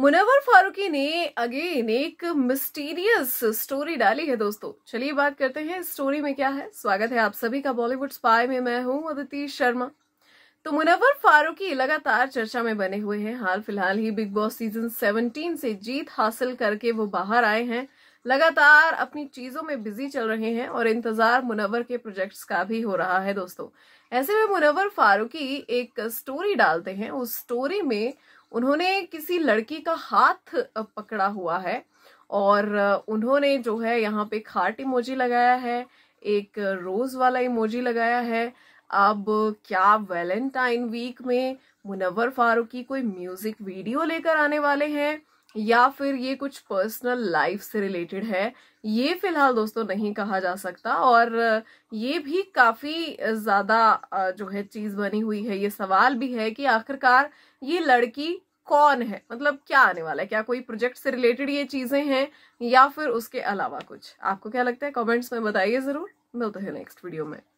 मुनवर फारूकी ने अगेन एक mysterious story डाली है दोस्तों चलिए बात करते हैं स्टोरी में क्या है स्वागत है आप सभी का बॉलीवुड स्पाई में मैं हूं अदिति शर्मा तो मुनवर फारूकी लगातार चर्चा में बने हुए हैं हाल फिलहाल ही बिग बॉस सीजन 17 से जीत हासिल करके वो बाहर आए हैं लगातार अपनी चीजों में बिजी चल रहे हैं और इंतजार मुनवर के प्रोजेक्ट्स का भी हो रहा है दोस्तों ऐसे में मुनवर फारूकी एक स्टोरी डालते हैं उस स्टोरी में उन्होंने किसी लड़की का हाथ पकड़ा हुआ है और उन्होंने जो है यहाँ पे खाट इमोजी लगाया है एक रोज वाला इमोजी लगाया है अब क्या वैलेंटाइन वीक में मुनवर फारूकी कोई म्यूजिक वीडियो लेकर आने वाले हैं या फिर ये कुछ पर्सनल लाइफ से रिलेटेड है ये फिलहाल दोस्तों नहीं कहा जा सकता और ये भी काफ़ी ज़्यादा जो है चीज़ बनी हुई है ये सवाल भी है कि आखिरकार ये लड़की कौन है मतलब क्या आने वाला है क्या कोई प्रोजेक्ट से रिलेटेड ये चीज़ें हैं या फिर उसके अलावा कुछ आपको क्या लगता है कमेंट्स में बताइए ज़रूर मिलते हैं नेक्स्ट वीडियो में